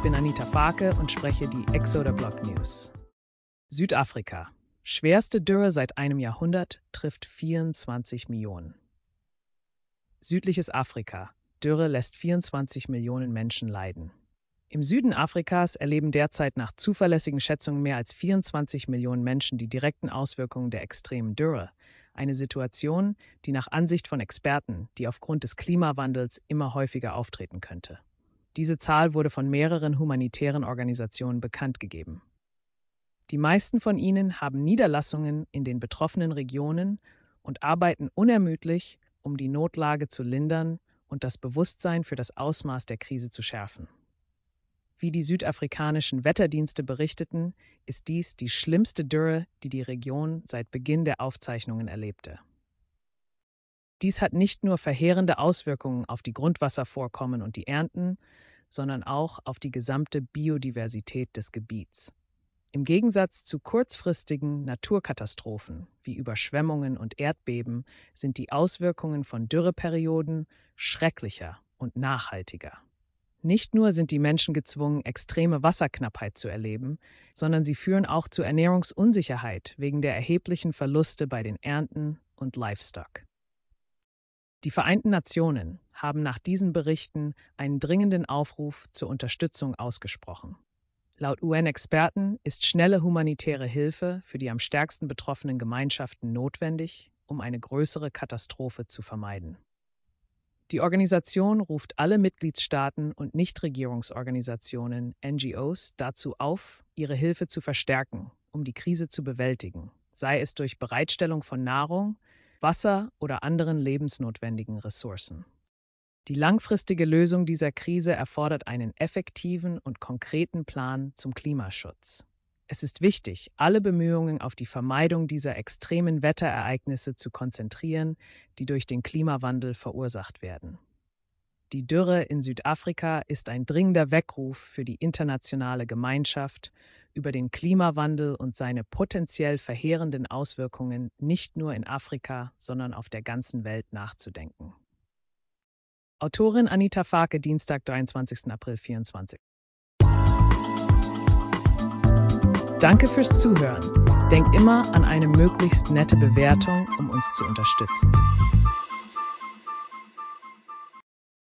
Ich bin Anita Farke und spreche die Exoder Block News. Südafrika. Schwerste Dürre seit einem Jahrhundert trifft 24 Millionen. Südliches Afrika. Dürre lässt 24 Millionen Menschen leiden. Im Süden Afrikas erleben derzeit nach zuverlässigen Schätzungen mehr als 24 Millionen Menschen die direkten Auswirkungen der extremen Dürre, eine Situation, die nach Ansicht von Experten, die aufgrund des Klimawandels immer häufiger auftreten könnte. Diese Zahl wurde von mehreren humanitären Organisationen bekannt gegeben. Die meisten von ihnen haben Niederlassungen in den betroffenen Regionen und arbeiten unermüdlich, um die Notlage zu lindern und das Bewusstsein für das Ausmaß der Krise zu schärfen. Wie die südafrikanischen Wetterdienste berichteten, ist dies die schlimmste Dürre, die die Region seit Beginn der Aufzeichnungen erlebte. Dies hat nicht nur verheerende Auswirkungen auf die Grundwasservorkommen und die Ernten, sondern auch auf die gesamte Biodiversität des Gebiets. Im Gegensatz zu kurzfristigen Naturkatastrophen wie Überschwemmungen und Erdbeben sind die Auswirkungen von Dürreperioden schrecklicher und nachhaltiger. Nicht nur sind die Menschen gezwungen, extreme Wasserknappheit zu erleben, sondern sie führen auch zu Ernährungsunsicherheit wegen der erheblichen Verluste bei den Ernten und Livestock. Die Vereinten Nationen haben nach diesen Berichten einen dringenden Aufruf zur Unterstützung ausgesprochen. Laut UN-Experten ist schnelle humanitäre Hilfe für die am stärksten betroffenen Gemeinschaften notwendig, um eine größere Katastrophe zu vermeiden. Die Organisation ruft alle Mitgliedstaaten und Nichtregierungsorganisationen, NGOs, dazu auf, ihre Hilfe zu verstärken, um die Krise zu bewältigen, sei es durch Bereitstellung von Nahrung, Wasser oder anderen lebensnotwendigen Ressourcen. Die langfristige Lösung dieser Krise erfordert einen effektiven und konkreten Plan zum Klimaschutz. Es ist wichtig, alle Bemühungen auf die Vermeidung dieser extremen Wetterereignisse zu konzentrieren, die durch den Klimawandel verursacht werden. Die Dürre in Südafrika ist ein dringender Weckruf für die internationale Gemeinschaft über den Klimawandel und seine potenziell verheerenden Auswirkungen nicht nur in Afrika, sondern auf der ganzen Welt nachzudenken. Autorin Anita Farke, Dienstag, 23. April 24. Danke fürs Zuhören. Denk immer an eine möglichst nette Bewertung, um uns zu unterstützen.